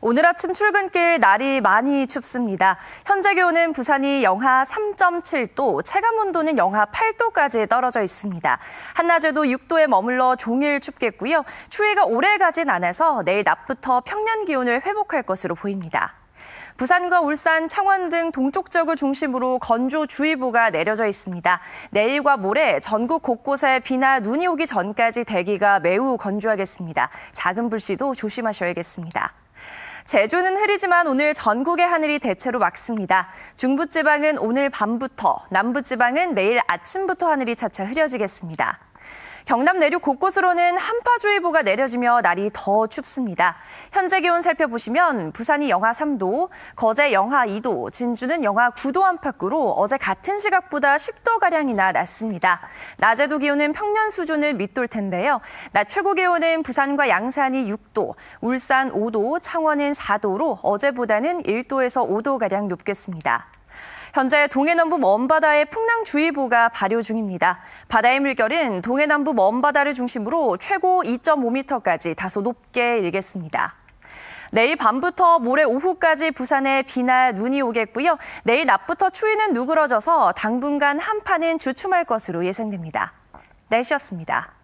오늘 아침 출근길 날이 많이 춥습니다. 현재 기온은 부산이 영하 3.7도, 체감 온도는 영하 8도까지 떨어져 있습니다. 한낮에도 6도에 머물러 종일 춥겠고요. 추위가 오래 가진 않아서 내일 낮부터 평년 기온을 회복할 것으로 보입니다. 부산과 울산, 창원 등 동쪽 지역을 중심으로 건조주의보가 내려져 있습니다. 내일과 모레 전국 곳곳에 비나 눈이 오기 전까지 대기가 매우 건조하겠습니다. 작은 불씨도 조심하셔야겠습니다. 제주는 흐리지만 오늘 전국의 하늘이 대체로 맑습니다. 중부지방은 오늘 밤부터, 남부지방은 내일 아침부터 하늘이 차차 흐려지겠습니다. 경남 내륙 곳곳으로는 한파주의보가 내려지며 날이 더 춥습니다. 현재 기온 살펴보시면 부산이 영하 3도, 거제 영하 2도, 진주는 영하 9도 안팎으로 어제 같은 시각보다 10도가량이나 낮습니다. 낮에도 기온은 평년 수준을 밑돌 텐데요. 낮 최고 기온은 부산과 양산이 6도, 울산 5도, 창원은 4도로 어제보다는 1도에서 5도가량 높겠습니다. 현재 동해남부 먼바다에 풍랑주의보가 발효 중입니다. 바다의 물결은 동해남부 먼바다를 중심으로 최고 2.5m까지 다소 높게 일겠습니다. 내일 밤부터 모레 오후까지 부산에 비나 눈이 오겠고요. 내일 낮부터 추위는 누그러져서 당분간 한파는 주춤할 것으로 예상됩니다. 날씨였습니다.